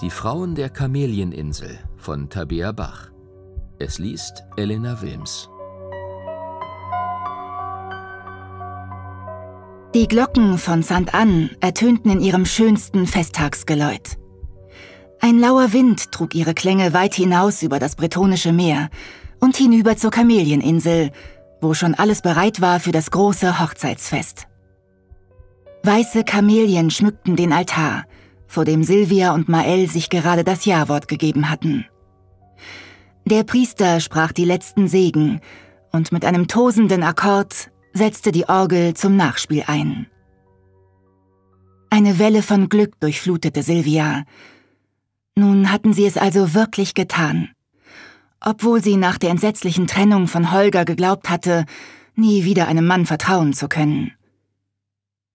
Die Frauen der Kamelieninsel von Tabea Bach. Es liest Elena Wilms. Die Glocken von St. Ann ertönten in ihrem schönsten Festtagsgeläut. Ein lauer Wind trug ihre Klänge weit hinaus über das bretonische Meer und hinüber zur Kamelieninsel, wo schon alles bereit war für das große Hochzeitsfest. Weiße Kamelien schmückten den Altar, vor dem Silvia und Mael sich gerade das Ja-Wort gegeben hatten. Der Priester sprach die letzten Segen und mit einem tosenden Akkord setzte die Orgel zum Nachspiel ein. Eine Welle von Glück durchflutete Silvia. Nun hatten sie es also wirklich getan. Obwohl sie nach der entsetzlichen Trennung von Holger geglaubt hatte, nie wieder einem Mann vertrauen zu können.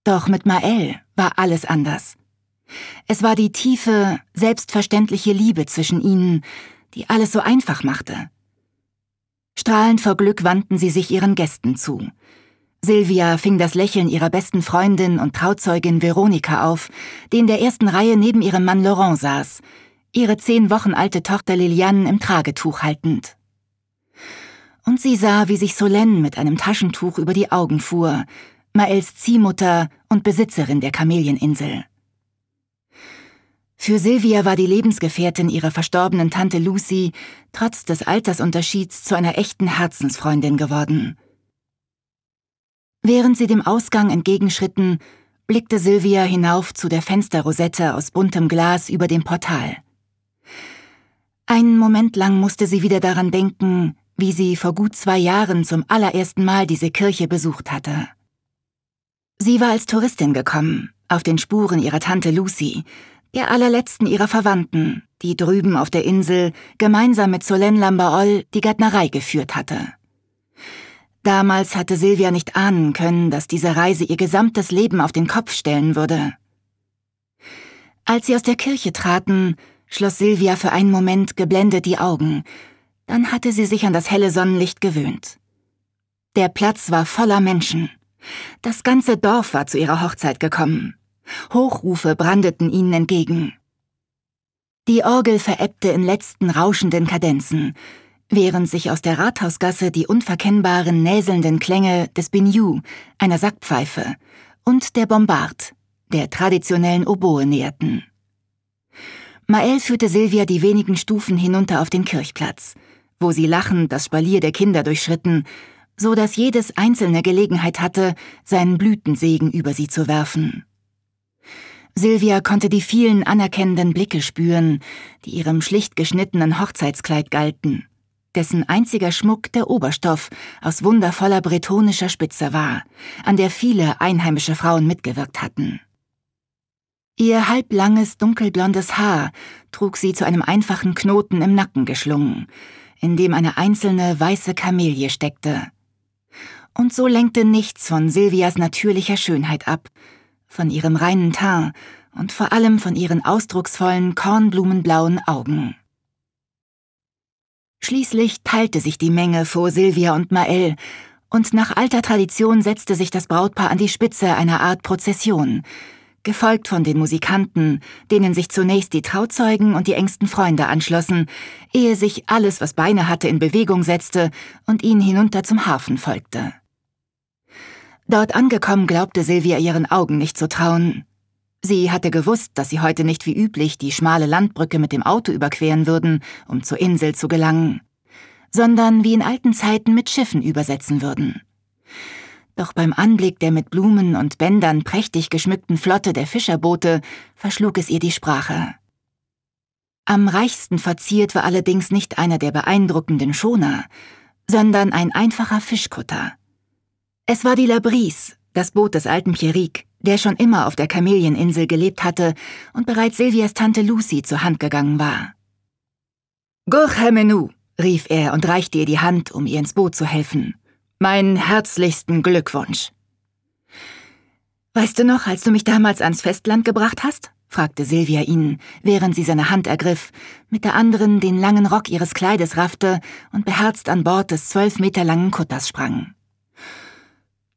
Doch mit Mael war alles anders. Es war die tiefe, selbstverständliche Liebe zwischen ihnen, die alles so einfach machte. Strahlend vor Glück wandten sie sich ihren Gästen zu. Silvia fing das Lächeln ihrer besten Freundin und Trauzeugin Veronika auf, die in der ersten Reihe neben ihrem Mann Laurent saß, ihre zehn Wochen alte Tochter Liliane im Tragetuch haltend. Und sie sah, wie sich Solène mit einem Taschentuch über die Augen fuhr, Maels Ziehmutter und Besitzerin der Kamelieninsel. Für Sylvia war die Lebensgefährtin ihrer verstorbenen Tante Lucy trotz des Altersunterschieds zu einer echten Herzensfreundin geworden. Während sie dem Ausgang entgegenschritten, blickte Sylvia hinauf zu der Fensterrosette aus buntem Glas über dem Portal. Einen Moment lang musste sie wieder daran denken, wie sie vor gut zwei Jahren zum allerersten Mal diese Kirche besucht hatte. Sie war als Touristin gekommen, auf den Spuren ihrer Tante Lucy, der allerletzten ihrer Verwandten, die drüben auf der Insel gemeinsam mit Solène Lambaol die Gärtnerei geführt hatte. Damals hatte Silvia nicht ahnen können, dass diese Reise ihr gesamtes Leben auf den Kopf stellen würde. Als sie aus der Kirche traten, schloss Silvia für einen Moment geblendet die Augen, dann hatte sie sich an das helle Sonnenlicht gewöhnt. Der Platz war voller Menschen. Das ganze Dorf war zu ihrer Hochzeit gekommen. Hochrufe brandeten ihnen entgegen. Die Orgel verebbte in letzten rauschenden Kadenzen, während sich aus der Rathausgasse die unverkennbaren näselnden Klänge des Binyu, einer Sackpfeife, und der Bombard, der traditionellen Oboe, näherten. Mael führte Silvia die wenigen Stufen hinunter auf den Kirchplatz, wo sie lachend das Spalier der Kinder durchschritten, so dass jedes einzelne Gelegenheit hatte, seinen Blütensegen über sie zu werfen. Silvia konnte die vielen anerkennenden Blicke spüren, die ihrem schlicht geschnittenen Hochzeitskleid galten, dessen einziger Schmuck der Oberstoff aus wundervoller bretonischer Spitze war, an der viele einheimische Frauen mitgewirkt hatten. Ihr halblanges, dunkelblondes Haar trug sie zu einem einfachen Knoten im Nacken geschlungen, in dem eine einzelne weiße Kamelie steckte. Und so lenkte nichts von Silvias natürlicher Schönheit ab, von ihrem reinen Teint und vor allem von ihren ausdrucksvollen, kornblumenblauen Augen. Schließlich teilte sich die Menge vor Silvia und Mael, und nach alter Tradition setzte sich das Brautpaar an die Spitze einer Art Prozession, gefolgt von den Musikanten, denen sich zunächst die Trauzeugen und die engsten Freunde anschlossen, ehe sich alles, was Beine hatte, in Bewegung setzte und ihnen hinunter zum Hafen folgte. Dort angekommen glaubte Silvia ihren Augen nicht zu trauen. Sie hatte gewusst, dass sie heute nicht wie üblich die schmale Landbrücke mit dem Auto überqueren würden, um zur Insel zu gelangen, sondern wie in alten Zeiten mit Schiffen übersetzen würden. Doch beim Anblick der mit Blumen und Bändern prächtig geschmückten Flotte der Fischerboote verschlug es ihr die Sprache. Am reichsten verziert war allerdings nicht einer der beeindruckenden Schoner, sondern ein einfacher Fischkutter. Es war die Labrise, das Boot des alten Pierrick, der schon immer auf der Kamelieninsel gelebt hatte und bereits Silvias Tante Lucy zur Hand gegangen war. Gurchemenu, rief er und reichte ihr die Hand, um ihr ins Boot zu helfen. Meinen herzlichsten Glückwunsch. Weißt du noch, als du mich damals ans Festland gebracht hast? fragte Silvia ihn, während sie seine Hand ergriff, mit der anderen den langen Rock ihres Kleides raffte und beherzt an Bord des zwölf Meter langen Kutters sprang.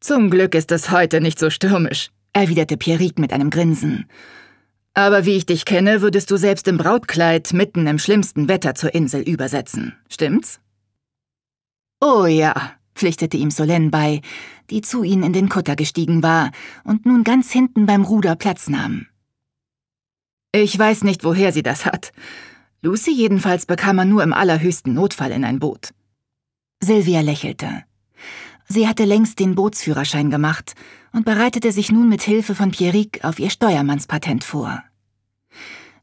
Zum Glück ist es heute nicht so stürmisch, erwiderte Pierrique mit einem Grinsen. Aber wie ich dich kenne, würdest du selbst im Brautkleid mitten im schlimmsten Wetter zur Insel übersetzen, stimmt's? Oh ja, pflichtete ihm Solen bei, die zu ihnen in den Kutter gestiegen war und nun ganz hinten beim Ruder Platz nahm. Ich weiß nicht, woher sie das hat. Lucy jedenfalls bekam man nur im allerhöchsten Notfall in ein Boot. Sylvia lächelte. Sie hatte längst den Bootsführerschein gemacht und bereitete sich nun mit Hilfe von Pierrick auf ihr Steuermannspatent vor.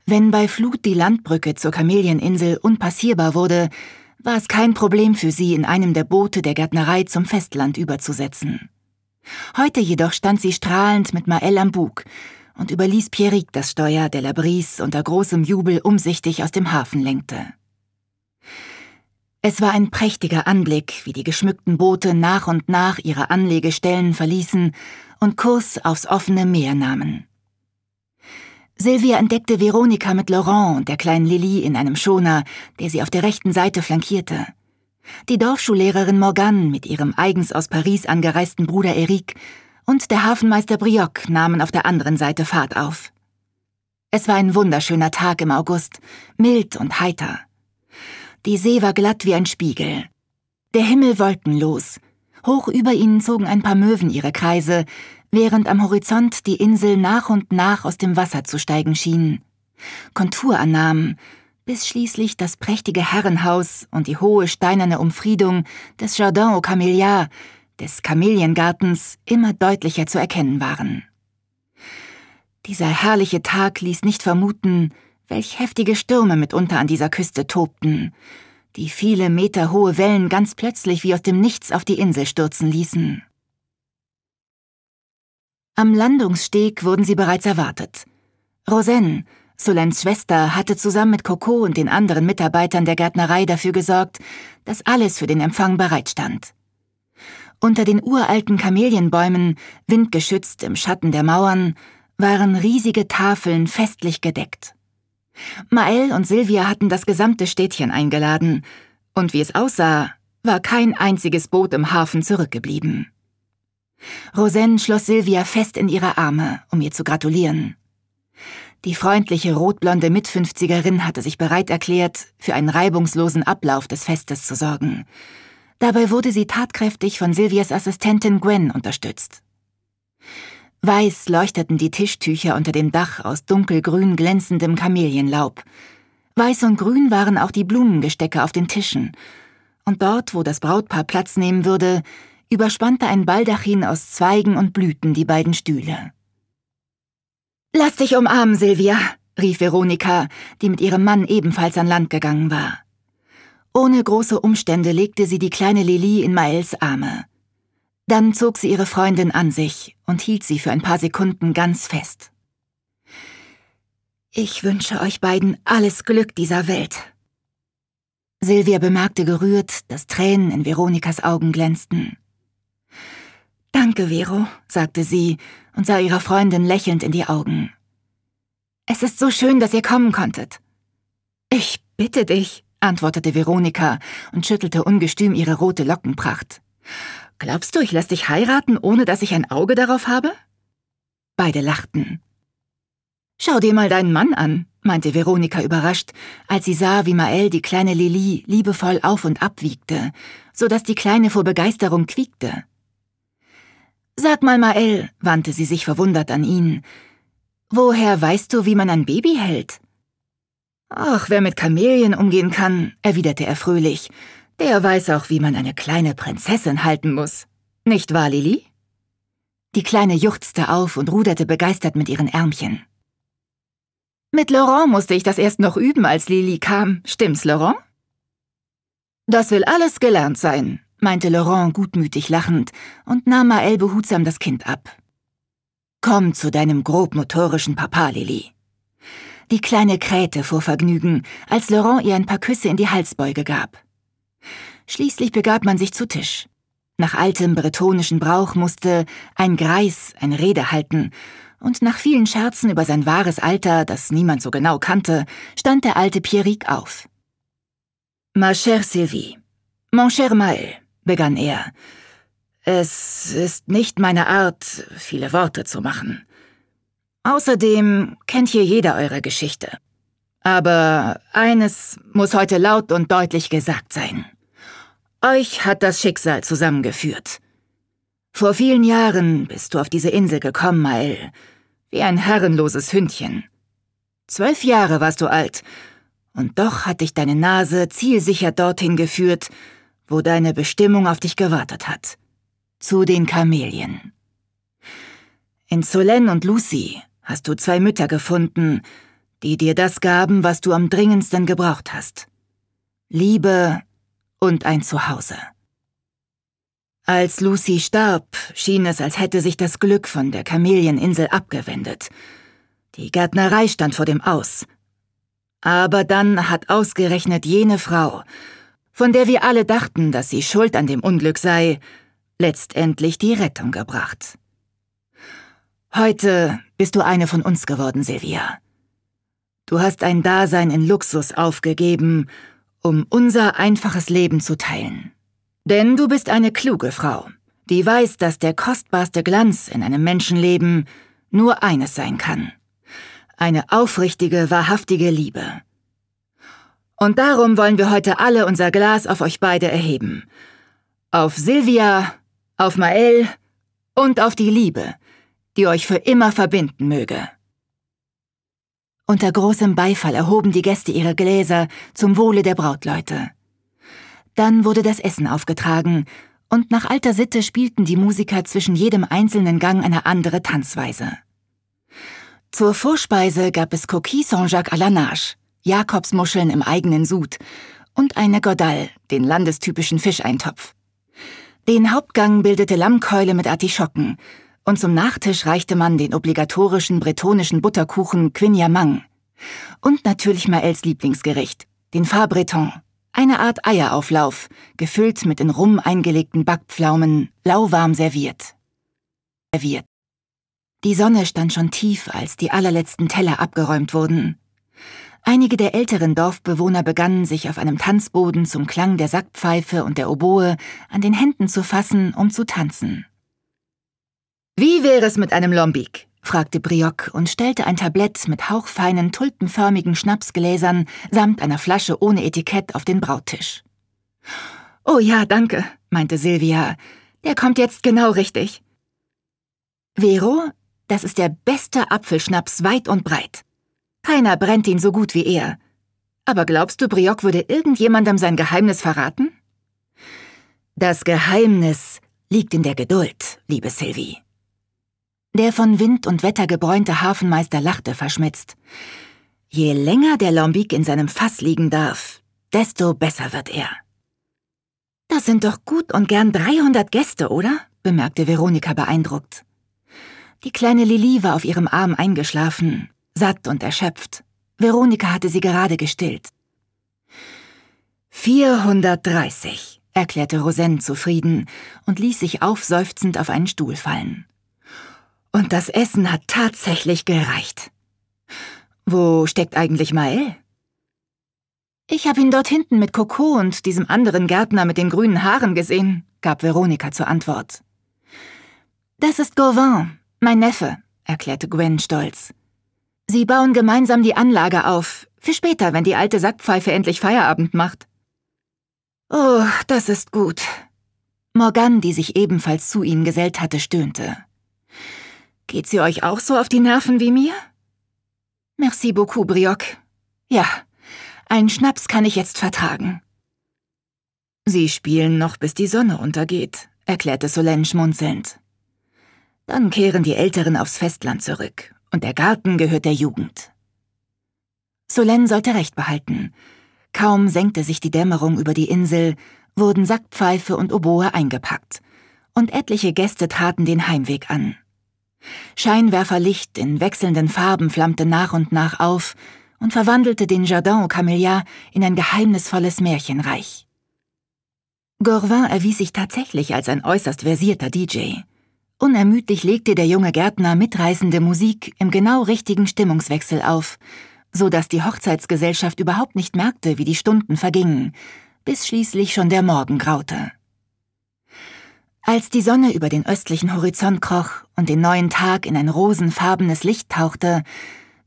Wenn bei Flut die Landbrücke zur Kamelieninsel unpassierbar wurde, war es kein Problem für sie, in einem der Boote der Gärtnerei zum Festland überzusetzen. Heute jedoch stand sie strahlend mit Mael am Bug und überließ Pierrick das Steuer, der Labris unter großem Jubel umsichtig aus dem Hafen lenkte. Es war ein prächtiger Anblick, wie die geschmückten Boote nach und nach ihre Anlegestellen verließen und Kurs aufs offene Meer nahmen. Sylvia entdeckte Veronika mit Laurent und der kleinen Lilly in einem Schoner, der sie auf der rechten Seite flankierte. Die Dorfschullehrerin Morgane mit ihrem eigens aus Paris angereisten Bruder Eric und der Hafenmeister Brioc nahmen auf der anderen Seite Fahrt auf. Es war ein wunderschöner Tag im August, mild und heiter. Die See war glatt wie ein Spiegel. Der Himmel wolkenlos. Hoch über ihnen zogen ein paar Möwen ihre Kreise, während am Horizont die Insel nach und nach aus dem Wasser zu steigen schien. Kontur annahm, bis schließlich das prächtige Herrenhaus und die hohe steinerne Umfriedung des Jardin aux Camélias, des Kameliengartens, immer deutlicher zu erkennen waren. Dieser herrliche Tag ließ nicht vermuten, Welch heftige Stürme mitunter an dieser Küste tobten, die viele Meter hohe Wellen ganz plötzlich wie aus dem Nichts auf die Insel stürzen ließen. Am Landungssteg wurden sie bereits erwartet. Rosen, Solens Schwester, hatte zusammen mit Coco und den anderen Mitarbeitern der Gärtnerei dafür gesorgt, dass alles für den Empfang bereitstand. Unter den uralten Kamelienbäumen, windgeschützt im Schatten der Mauern, waren riesige Tafeln festlich gedeckt. Mael und Silvia hatten das gesamte Städtchen eingeladen, und wie es aussah, war kein einziges Boot im Hafen zurückgeblieben. Rosen schloss Silvia fest in ihre Arme, um ihr zu gratulieren. Die freundliche rotblonde Mitfünfzigerin hatte sich bereit erklärt, für einen reibungslosen Ablauf des Festes zu sorgen. Dabei wurde sie tatkräftig von Silvias Assistentin Gwen unterstützt. Weiß leuchteten die Tischtücher unter dem Dach aus dunkelgrün glänzendem Kamelienlaub. Weiß und grün waren auch die Blumengestecke auf den Tischen. Und dort, wo das Brautpaar Platz nehmen würde, überspannte ein Baldachin aus Zweigen und Blüten die beiden Stühle. Lass dich umarmen, Silvia, rief Veronika, die mit ihrem Mann ebenfalls an Land gegangen war. Ohne große Umstände legte sie die kleine Lili in Maels Arme. Dann zog sie ihre Freundin an sich und hielt sie für ein paar Sekunden ganz fest. Ich wünsche euch beiden alles Glück dieser Welt. Silvia bemerkte gerührt, dass Tränen in Veronikas Augen glänzten. Danke, Vero, sagte sie und sah ihrer Freundin lächelnd in die Augen. Es ist so schön, dass ihr kommen konntet. Ich bitte dich, antwortete Veronika und schüttelte ungestüm ihre rote Lockenpracht. Glaubst du, ich lasse dich heiraten, ohne dass ich ein Auge darauf habe? Beide lachten. Schau dir mal deinen Mann an, meinte Veronika überrascht, als sie sah, wie Mael die kleine Lili liebevoll auf und ab wiegte, so dass die Kleine vor Begeisterung quiekte. Sag mal, Mael, wandte sie sich verwundert an ihn, woher weißt du, wie man ein Baby hält? Ach, wer mit Kamelien umgehen kann, erwiderte er fröhlich, der weiß auch, wie man eine kleine Prinzessin halten muss. Nicht wahr, Lili? Die Kleine juchzte auf und ruderte begeistert mit ihren Ärmchen. Mit Laurent musste ich das erst noch üben, als Lili kam. Stimmt's, Laurent? Das will alles gelernt sein, meinte Laurent gutmütig lachend und nahm Mael behutsam das Kind ab. Komm zu deinem grobmotorischen Papa, Lili. Die Kleine krähte vor Vergnügen, als Laurent ihr ein paar Küsse in die Halsbeuge gab. Schließlich begab man sich zu Tisch. Nach altem bretonischen Brauch musste ein Greis eine Rede halten, und nach vielen Scherzen über sein wahres Alter, das niemand so genau kannte, stand der alte Pierrick auf. Ma chère Sylvie, mon cher Mael, begann er, es ist nicht meine Art, viele Worte zu machen. Außerdem kennt hier jeder eure Geschichte. Aber eines muss heute laut und deutlich gesagt sein. Euch hat das Schicksal zusammengeführt. Vor vielen Jahren bist du auf diese Insel gekommen, Mael, wie ein herrenloses Hündchen. Zwölf Jahre warst du alt, und doch hat dich deine Nase zielsicher dorthin geführt, wo deine Bestimmung auf dich gewartet hat. Zu den Kamelien. In Solène und Lucy hast du zwei Mütter gefunden, die dir das gaben, was du am dringendsten gebraucht hast. Liebe und ein Zuhause. Als Lucy starb, schien es, als hätte sich das Glück von der Kamelieninsel abgewendet. Die Gärtnerei stand vor dem Aus. Aber dann hat ausgerechnet jene Frau, von der wir alle dachten, dass sie schuld an dem Unglück sei, letztendlich die Rettung gebracht. Heute bist du eine von uns geworden, Silvia. Du hast ein Dasein in Luxus aufgegeben um unser einfaches Leben zu teilen. Denn du bist eine kluge Frau, die weiß, dass der kostbarste Glanz in einem Menschenleben nur eines sein kann. Eine aufrichtige, wahrhaftige Liebe. Und darum wollen wir heute alle unser Glas auf euch beide erheben. Auf Silvia, auf Mael und auf die Liebe, die euch für immer verbinden möge. Unter großem Beifall erhoben die Gäste ihre Gläser zum Wohle der Brautleute. Dann wurde das Essen aufgetragen, und nach alter Sitte spielten die Musiker zwischen jedem einzelnen Gang eine andere Tanzweise. Zur Vorspeise gab es Coquille Saint-Jacques à la Nage, Jakobsmuscheln im eigenen Sud und eine Gordal, den landestypischen Fischeintopf. Den Hauptgang bildete Lammkeule mit Artischocken und zum Nachtisch reichte man den obligatorischen bretonischen Butterkuchen Quignamang. Und natürlich Maels Lieblingsgericht, den Fabreton, eine Art Eierauflauf, gefüllt mit in Rum eingelegten Backpflaumen, lauwarm serviert. Serviert. Die Sonne stand schon tief, als die allerletzten Teller abgeräumt wurden. Einige der älteren Dorfbewohner begannen sich auf einem Tanzboden zum Klang der Sackpfeife und der Oboe an den Händen zu fassen, um zu tanzen. Wie wäre es mit einem Lombik? fragte Briok und stellte ein Tablett mit hauchfeinen, tulpenförmigen Schnapsgläsern samt einer Flasche ohne Etikett auf den Brautisch. Oh ja, danke, meinte Silvia. Der kommt jetzt genau richtig. Vero, das ist der beste Apfelschnaps weit und breit. Keiner brennt ihn so gut wie er. Aber glaubst du, Briok würde irgendjemandem sein Geheimnis verraten? Das Geheimnis liegt in der Geduld, liebe Sylvie. Der von Wind und Wetter gebräunte Hafenmeister lachte verschmitzt. Je länger der Lombik in seinem Fass liegen darf, desto besser wird er. Das sind doch gut und gern 300 Gäste, oder? bemerkte Veronika beeindruckt. Die kleine Lili war auf ihrem Arm eingeschlafen, satt und erschöpft. Veronika hatte sie gerade gestillt. 430, erklärte Rosen zufrieden und ließ sich aufseufzend auf einen Stuhl fallen. Und das Essen hat tatsächlich gereicht. Wo steckt eigentlich Mael? Ich habe ihn dort hinten mit Coco und diesem anderen Gärtner mit den grünen Haaren gesehen, gab Veronika zur Antwort. Das ist Gauvin, mein Neffe, erklärte Gwen stolz. Sie bauen gemeinsam die Anlage auf, für später, wenn die alte Sackpfeife endlich Feierabend macht. Oh, das ist gut. Morgan, die sich ebenfalls zu ihnen gesellt hatte, stöhnte. Geht sie euch auch so auf die Nerven wie mir? Merci beaucoup, Brioc. Ja, einen Schnaps kann ich jetzt vertragen. Sie spielen noch, bis die Sonne untergeht, erklärte Solène schmunzelnd. Dann kehren die Älteren aufs Festland zurück, und der Garten gehört der Jugend. Solène sollte recht behalten. Kaum senkte sich die Dämmerung über die Insel, wurden Sackpfeife und Oboe eingepackt, und etliche Gäste traten den Heimweg an. Scheinwerferlicht in wechselnden Farben flammte nach und nach auf und verwandelte den Jardin au Camillard in ein geheimnisvolles Märchenreich. Gorvin erwies sich tatsächlich als ein äußerst versierter DJ. Unermüdlich legte der junge Gärtner mitreißende Musik im genau richtigen Stimmungswechsel auf, so dass die Hochzeitsgesellschaft überhaupt nicht merkte, wie die Stunden vergingen, bis schließlich schon der Morgen graute. Als die Sonne über den östlichen Horizont kroch und den neuen Tag in ein rosenfarbenes Licht tauchte,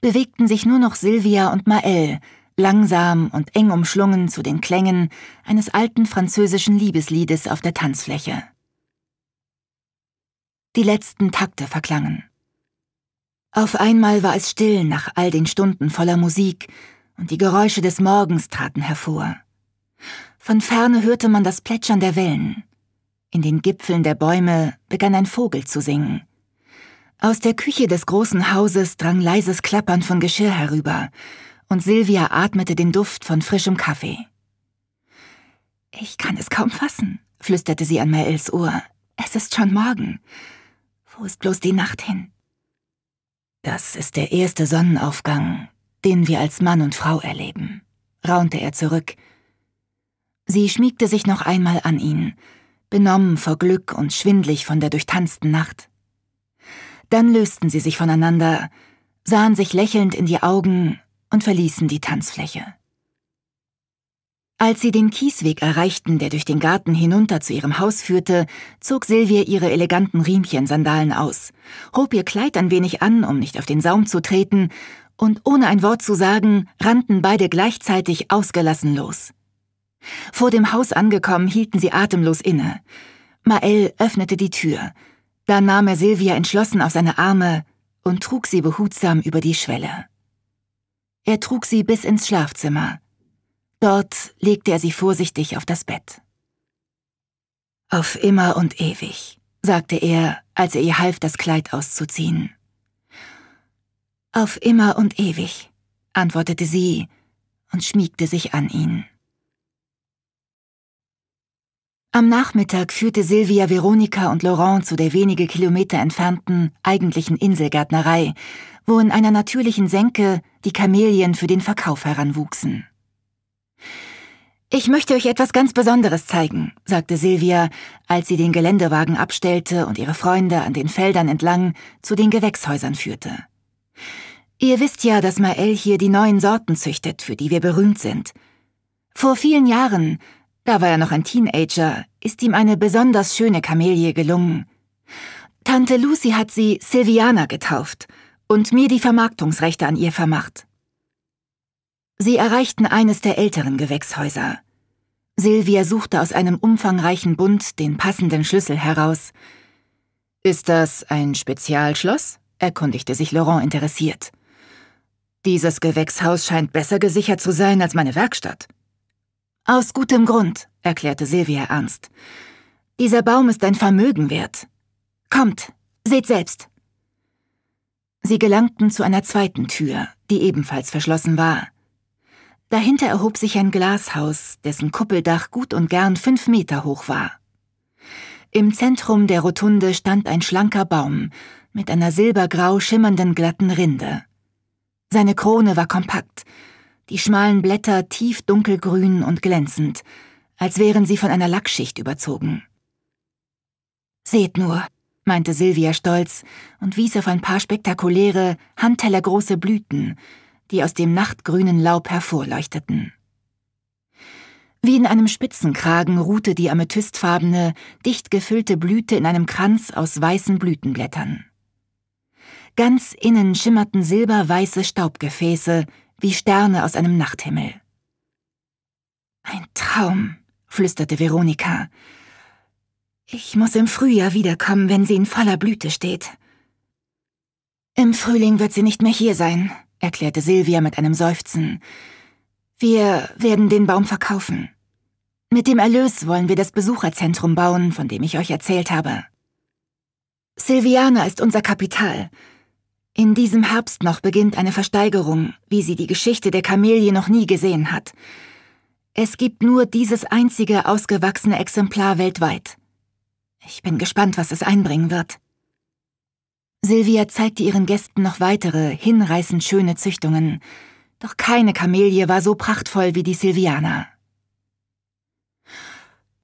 bewegten sich nur noch Silvia und Mael, langsam und eng umschlungen zu den Klängen eines alten französischen Liebesliedes auf der Tanzfläche. Die letzten Takte verklangen. Auf einmal war es still nach all den Stunden voller Musik, und die Geräusche des Morgens traten hervor. Von ferne hörte man das Plätschern der Wellen. In den Gipfeln der Bäume begann ein Vogel zu singen. Aus der Küche des großen Hauses drang leises Klappern von Geschirr herüber, und Silvia atmete den Duft von frischem Kaffee. Ich kann es kaum fassen, flüsterte sie an Maels Ohr. Es ist schon morgen. Wo ist bloß die Nacht hin? Das ist der erste Sonnenaufgang, den wir als Mann und Frau erleben, raunte er zurück. Sie schmiegte sich noch einmal an ihn, benommen vor Glück und schwindlig von der durchtanzten Nacht. Dann lösten sie sich voneinander, sahen sich lächelnd in die Augen und verließen die Tanzfläche. Als sie den Kiesweg erreichten, der durch den Garten hinunter zu ihrem Haus führte, zog Silvia ihre eleganten Riemchensandalen aus, hob ihr Kleid ein wenig an, um nicht auf den Saum zu treten, und ohne ein Wort zu sagen, rannten beide gleichzeitig ausgelassen los. Vor dem Haus angekommen, hielten sie atemlos inne. Mael öffnete die Tür. Dann nahm er Silvia entschlossen auf seine Arme und trug sie behutsam über die Schwelle. Er trug sie bis ins Schlafzimmer. Dort legte er sie vorsichtig auf das Bett. Auf immer und ewig, sagte er, als er ihr half, das Kleid auszuziehen. Auf immer und ewig, antwortete sie und schmiegte sich an ihn. Am Nachmittag führte Silvia Veronika und Laurent zu der wenige Kilometer entfernten eigentlichen Inselgärtnerei, wo in einer natürlichen Senke die Kamelien für den Verkauf heranwuchsen. Ich möchte euch etwas ganz Besonderes zeigen, sagte Silvia, als sie den Geländewagen abstellte und ihre Freunde an den Feldern entlang zu den Gewächshäusern führte. Ihr wisst ja, dass Mael hier die neuen Sorten züchtet, für die wir berühmt sind. Vor vielen Jahren da war er noch ein Teenager, ist ihm eine besonders schöne Kamelie gelungen. Tante Lucy hat sie Silviana getauft und mir die Vermarktungsrechte an ihr vermacht. Sie erreichten eines der älteren Gewächshäuser. Silvia suchte aus einem umfangreichen Bund den passenden Schlüssel heraus. Ist das ein Spezialschloss? erkundigte sich Laurent interessiert. Dieses Gewächshaus scheint besser gesichert zu sein als meine Werkstatt. Aus gutem Grund, erklärte Silvia ernst. Dieser Baum ist ein Vermögen wert. Kommt, seht selbst. Sie gelangten zu einer zweiten Tür, die ebenfalls verschlossen war. Dahinter erhob sich ein Glashaus, dessen Kuppeldach gut und gern fünf Meter hoch war. Im Zentrum der Rotunde stand ein schlanker Baum mit einer silbergrau schimmernden glatten Rinde. Seine Krone war kompakt, die schmalen Blätter tief dunkelgrün und glänzend, als wären sie von einer Lackschicht überzogen. Seht nur, meinte Silvia stolz und wies auf ein paar spektakuläre, handtellergroße Blüten, die aus dem nachtgrünen Laub hervorleuchteten. Wie in einem Spitzenkragen ruhte die amethystfarbene, dicht gefüllte Blüte in einem Kranz aus weißen Blütenblättern. Ganz innen schimmerten silberweiße Staubgefäße, wie Sterne aus einem Nachthimmel. Ein Traum, flüsterte Veronika. Ich muss im Frühjahr wiederkommen, wenn sie in voller Blüte steht. Im Frühling wird sie nicht mehr hier sein, erklärte Silvia mit einem Seufzen. Wir werden den Baum verkaufen. Mit dem Erlös wollen wir das Besucherzentrum bauen, von dem ich euch erzählt habe. Silviana ist unser Kapital. In diesem Herbst noch beginnt eine Versteigerung, wie sie die Geschichte der Kamelie noch nie gesehen hat. Es gibt nur dieses einzige ausgewachsene Exemplar weltweit. Ich bin gespannt, was es einbringen wird. Silvia zeigte ihren Gästen noch weitere, hinreißend schöne Züchtungen. Doch keine Kamelie war so prachtvoll wie die Silviana.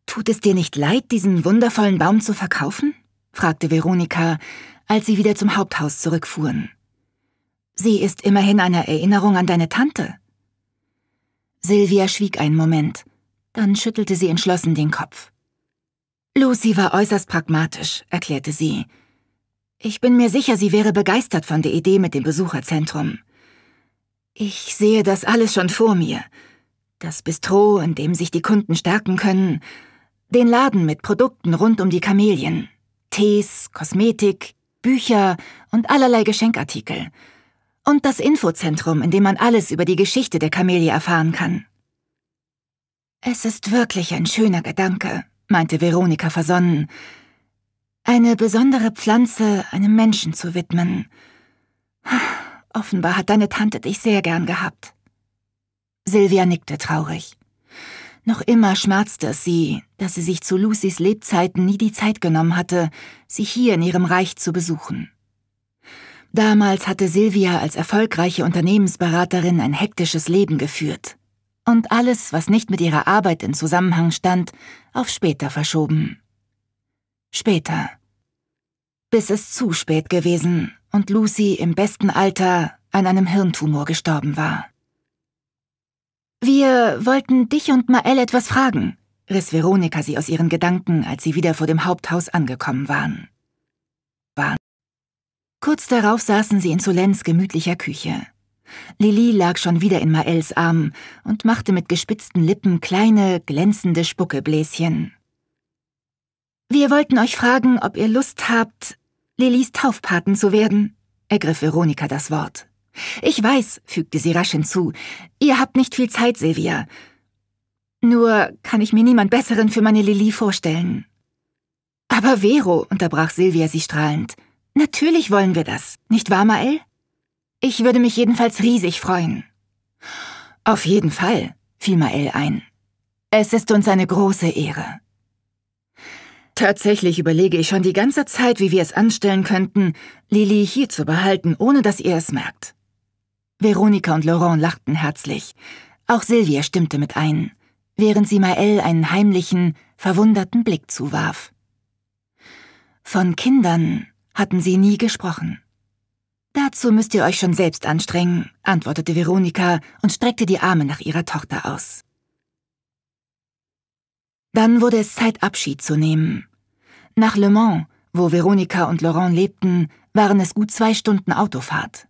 Tut es dir nicht leid, diesen wundervollen Baum zu verkaufen? fragte Veronika, als sie wieder zum Haupthaus zurückfuhren. Sie ist immerhin eine Erinnerung an deine Tante. Silvia schwieg einen Moment, dann schüttelte sie entschlossen den Kopf. Lucy war äußerst pragmatisch, erklärte sie. Ich bin mir sicher, sie wäre begeistert von der Idee mit dem Besucherzentrum. Ich sehe das alles schon vor mir. Das Bistro, in dem sich die Kunden stärken können, den Laden mit Produkten rund um die Kamelien. Tees, Kosmetik, Bücher und allerlei Geschenkartikel. Und das Infozentrum, in dem man alles über die Geschichte der Kamelie erfahren kann. Es ist wirklich ein schöner Gedanke, meinte Veronika versonnen, eine besondere Pflanze einem Menschen zu widmen. Offenbar hat deine Tante dich sehr gern gehabt. Silvia nickte traurig. Noch immer schmerzte es sie, dass sie sich zu Lucys Lebzeiten nie die Zeit genommen hatte, sie hier in ihrem Reich zu besuchen. Damals hatte Silvia als erfolgreiche Unternehmensberaterin ein hektisches Leben geführt und alles, was nicht mit ihrer Arbeit in Zusammenhang stand, auf später verschoben. Später. Bis es zu spät gewesen und Lucy im besten Alter an einem Hirntumor gestorben war. Wir wollten dich und Mael etwas fragen, riss Veronika sie aus ihren Gedanken, als sie wieder vor dem Haupthaus angekommen waren. waren. Kurz darauf saßen sie in Solens gemütlicher Küche. Lili lag schon wieder in Maels Arm und machte mit gespitzten Lippen kleine, glänzende Spuckebläschen. Wir wollten euch fragen, ob ihr Lust habt, Lilis Taufpaten zu werden, ergriff Veronika das Wort. Ich weiß, fügte sie rasch hinzu, ihr habt nicht viel Zeit, Silvia. Nur kann ich mir niemand Besseren für meine Lilly vorstellen. Aber Vero, unterbrach Silvia sie strahlend, natürlich wollen wir das, nicht wahr, Mael? Ich würde mich jedenfalls riesig freuen. Auf jeden Fall, fiel Mael ein. Es ist uns eine große Ehre. Tatsächlich überlege ich schon die ganze Zeit, wie wir es anstellen könnten, Lili hier zu behalten, ohne dass ihr es merkt. Veronika und Laurent lachten herzlich. Auch Silvia stimmte mit ein, während sie Mael einen heimlichen, verwunderten Blick zuwarf. Von Kindern hatten sie nie gesprochen. Dazu müsst ihr euch schon selbst anstrengen, antwortete Veronika und streckte die Arme nach ihrer Tochter aus. Dann wurde es Zeit, Abschied zu nehmen. Nach Le Mans, wo Veronika und Laurent lebten, waren es gut zwei Stunden Autofahrt.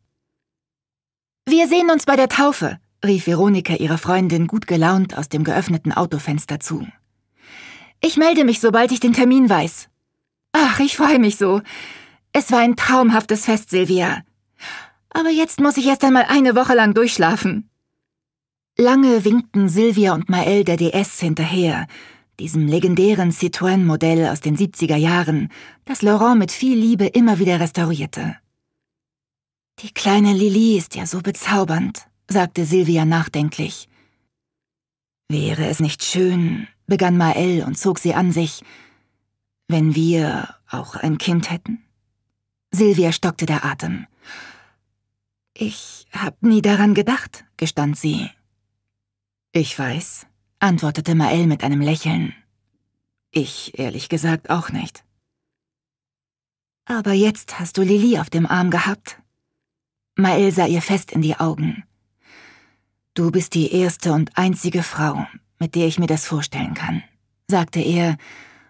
Wir sehen uns bei der Taufe, rief Veronika ihrer Freundin gut gelaunt aus dem geöffneten Autofenster zu. Ich melde mich, sobald ich den Termin weiß. Ach, ich freue mich so. Es war ein traumhaftes Fest, Silvia. Aber jetzt muss ich erst einmal eine Woche lang durchschlafen. Lange winkten Silvia und Mael der DS hinterher, diesem legendären Citroën-Modell aus den 70er Jahren, das Laurent mit viel Liebe immer wieder restaurierte. Die kleine Lili ist ja so bezaubernd, sagte Silvia nachdenklich. Wäre es nicht schön, begann Mael und zog sie an sich, wenn wir auch ein Kind hätten? Silvia stockte der Atem. Ich hab nie daran gedacht, gestand sie. Ich weiß, antwortete Mael mit einem Lächeln. Ich ehrlich gesagt auch nicht. Aber jetzt hast du Lili auf dem Arm gehabt, Mael sah ihr fest in die Augen. Du bist die erste und einzige Frau, mit der ich mir das vorstellen kann, sagte er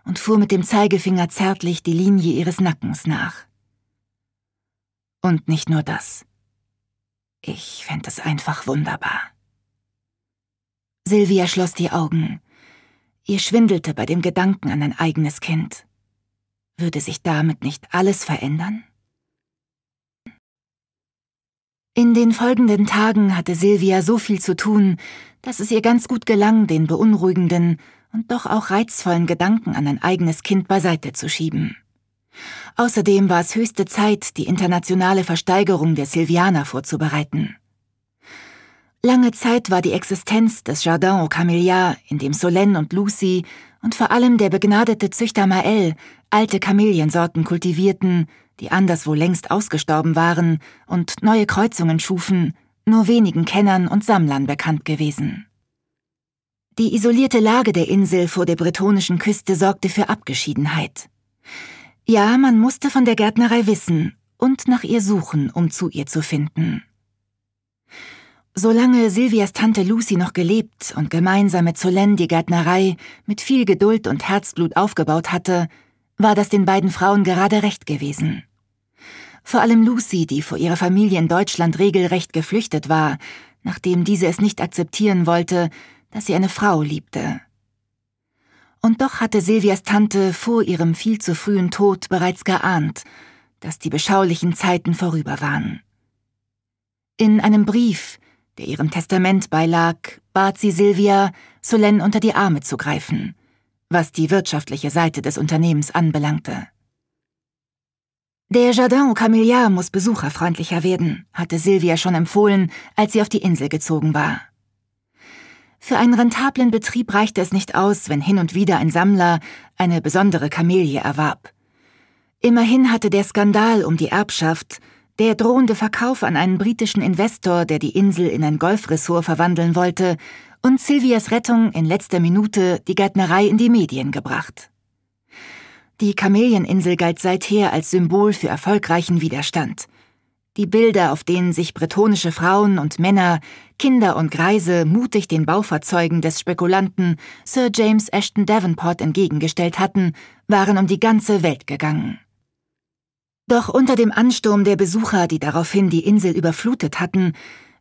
und fuhr mit dem Zeigefinger zärtlich die Linie ihres Nackens nach. Und nicht nur das. Ich fände es einfach wunderbar. Silvia schloss die Augen. Ihr schwindelte bei dem Gedanken an ein eigenes Kind. Würde sich damit nicht alles verändern? In den folgenden Tagen hatte Silvia so viel zu tun, dass es ihr ganz gut gelang, den beunruhigenden und doch auch reizvollen Gedanken an ein eigenes Kind beiseite zu schieben. Außerdem war es höchste Zeit, die internationale Versteigerung der Silvianer vorzubereiten. Lange Zeit war die Existenz des Jardin au Camélia, in dem Solène und Lucy und vor allem der begnadete Züchter Mael alte Kameliensorten kultivierten, die anderswo längst ausgestorben waren und neue Kreuzungen schufen, nur wenigen Kennern und Sammlern bekannt gewesen. Die isolierte Lage der Insel vor der bretonischen Küste sorgte für Abgeschiedenheit. Ja, man musste von der Gärtnerei wissen und nach ihr suchen, um zu ihr zu finden. Solange Silvias Tante Lucy noch gelebt und gemeinsam mit Solène die Gärtnerei mit viel Geduld und Herzblut aufgebaut hatte, war das den beiden Frauen gerade recht gewesen. Vor allem Lucy, die vor ihrer Familie in Deutschland regelrecht geflüchtet war, nachdem diese es nicht akzeptieren wollte, dass sie eine Frau liebte. Und doch hatte Silvias Tante vor ihrem viel zu frühen Tod bereits geahnt, dass die beschaulichen Zeiten vorüber waren. In einem Brief, der ihrem Testament beilag, bat sie Silvia, Solen unter die Arme zu greifen – was die wirtschaftliche Seite des Unternehmens anbelangte. Der Jardin Camillard muss besucherfreundlicher werden, hatte Silvia schon empfohlen, als sie auf die Insel gezogen war. Für einen rentablen Betrieb reichte es nicht aus, wenn hin und wieder ein Sammler eine besondere Kamelie erwarb. Immerhin hatte der Skandal um die Erbschaft, der drohende Verkauf an einen britischen Investor, der die Insel in ein Golfressort verwandeln wollte, und Silvias Rettung in letzter Minute die Gärtnerei in die Medien gebracht. Die Kamelieninsel galt seither als Symbol für erfolgreichen Widerstand. Die Bilder, auf denen sich bretonische Frauen und Männer, Kinder und Greise mutig den Baufahrzeugen des Spekulanten Sir James Ashton Davenport entgegengestellt hatten, waren um die ganze Welt gegangen. Doch unter dem Ansturm der Besucher, die daraufhin die Insel überflutet hatten,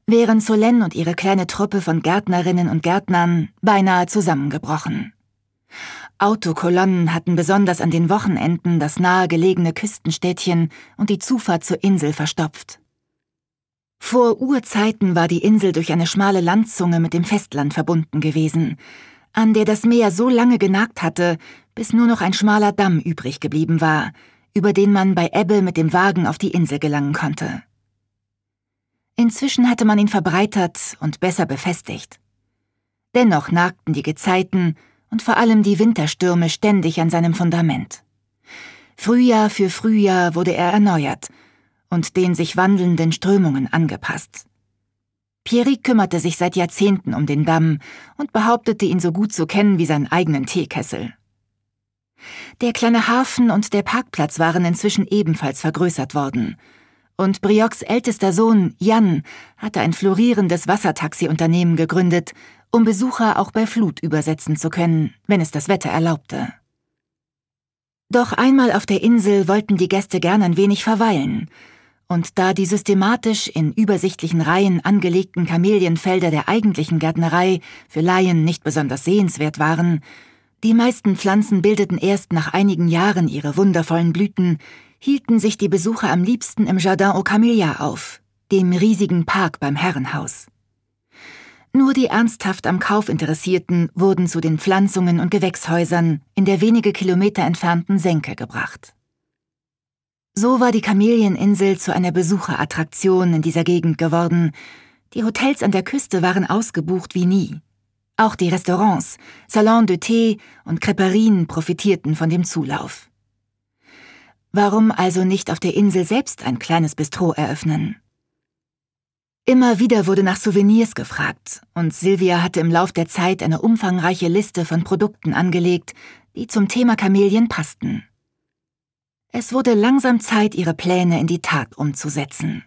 wären Solène und ihre kleine Truppe von Gärtnerinnen und Gärtnern beinahe zusammengebrochen. Autokolonnen hatten besonders an den Wochenenden das nahegelegene Küstenstädtchen und die Zufahrt zur Insel verstopft. Vor Urzeiten war die Insel durch eine schmale Landzunge mit dem Festland verbunden gewesen, an der das Meer so lange genagt hatte, bis nur noch ein schmaler Damm übrig geblieben war, über den man bei Ebbe mit dem Wagen auf die Insel gelangen konnte. Inzwischen hatte man ihn verbreitert und besser befestigt. Dennoch nagten die Gezeiten und vor allem die Winterstürme ständig an seinem Fundament. Frühjahr für Frühjahr wurde er erneuert und den sich wandelnden Strömungen angepasst. Pierre kümmerte sich seit Jahrzehnten um den Damm und behauptete ihn so gut zu kennen wie seinen eigenen Teekessel. Der kleine Hafen und der Parkplatz waren inzwischen ebenfalls vergrößert worden – und Briocks ältester Sohn Jan hatte ein florierendes Wassertaxi-Unternehmen gegründet, um Besucher auch bei Flut übersetzen zu können, wenn es das Wetter erlaubte. Doch einmal auf der Insel wollten die Gäste gern ein wenig verweilen, und da die systematisch in übersichtlichen Reihen angelegten Kamelienfelder der eigentlichen Gärtnerei für Laien nicht besonders sehenswert waren, die meisten Pflanzen bildeten erst nach einigen Jahren ihre wundervollen Blüten, hielten sich die Besucher am liebsten im Jardin aux Camélias auf, dem riesigen Park beim Herrenhaus. Nur die ernsthaft am Kauf Interessierten wurden zu den Pflanzungen und Gewächshäusern in der wenige Kilometer entfernten Senke gebracht. So war die Kamelieninsel zu einer Besucherattraktion in dieser Gegend geworden. Die Hotels an der Küste waren ausgebucht wie nie. Auch die Restaurants, Salon de Thé und Creperien profitierten von dem Zulauf. Warum also nicht auf der Insel selbst ein kleines Bistro eröffnen? Immer wieder wurde nach Souvenirs gefragt, und Silvia hatte im Lauf der Zeit eine umfangreiche Liste von Produkten angelegt, die zum Thema Kamelien passten. Es wurde langsam Zeit, ihre Pläne in die Tat umzusetzen.